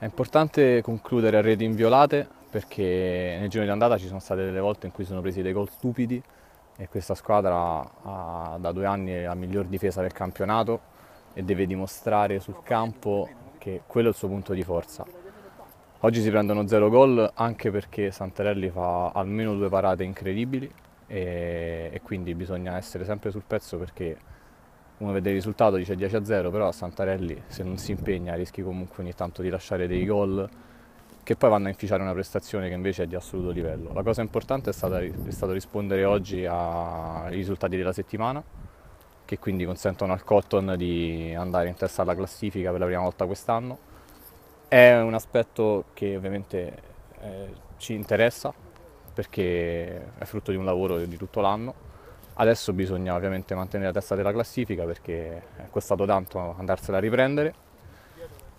È importante concludere a reti inviolate perché nel giro di andata ci sono state delle volte in cui sono presi dei gol stupidi e questa squadra ha, da due anni la miglior difesa del campionato e deve dimostrare sul campo che quello è il suo punto di forza. Oggi si prendono zero gol anche perché Santarelli fa almeno due parate incredibili e, e quindi bisogna essere sempre sul pezzo perché uno vede il risultato dice 10 a 0 però a Santarelli se non si impegna rischi comunque ogni tanto di lasciare dei gol che poi vanno a inficiare una prestazione che invece è di assoluto livello la cosa importante è, stata, è stato rispondere oggi ai risultati della settimana che quindi consentono al Cotton di andare in testa alla classifica per la prima volta quest'anno è un aspetto che ovviamente eh, ci interessa perché è frutto di un lavoro di tutto l'anno Adesso bisogna ovviamente mantenere la testa della classifica perché è eh, costato tanto andarsela a riprendere.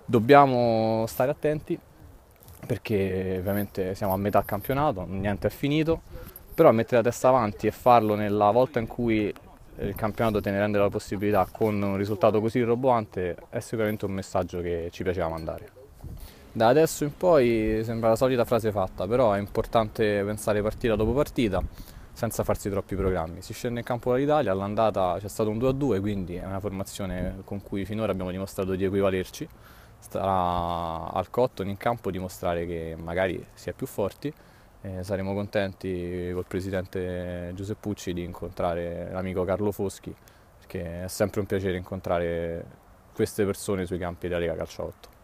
Dobbiamo stare attenti perché ovviamente siamo a metà campionato, niente è finito, però mettere la testa avanti e farlo nella volta in cui eh, il campionato te ne rende la possibilità con un risultato così roboante è sicuramente un messaggio che ci piaceva mandare. Da adesso in poi sembra la solita frase fatta, però è importante pensare partita dopo partita senza farsi troppi programmi. Si scende in campo dall'Italia, all'andata c'è stato un 2-2, quindi è una formazione con cui finora abbiamo dimostrato di equivalerci. Starà al Cotton in campo dimostrare che magari si è più forti. Eh, saremo contenti col presidente Giuseppucci di incontrare l'amico Carlo Foschi, perché è sempre un piacere incontrare queste persone sui campi della Lega Calcio 8.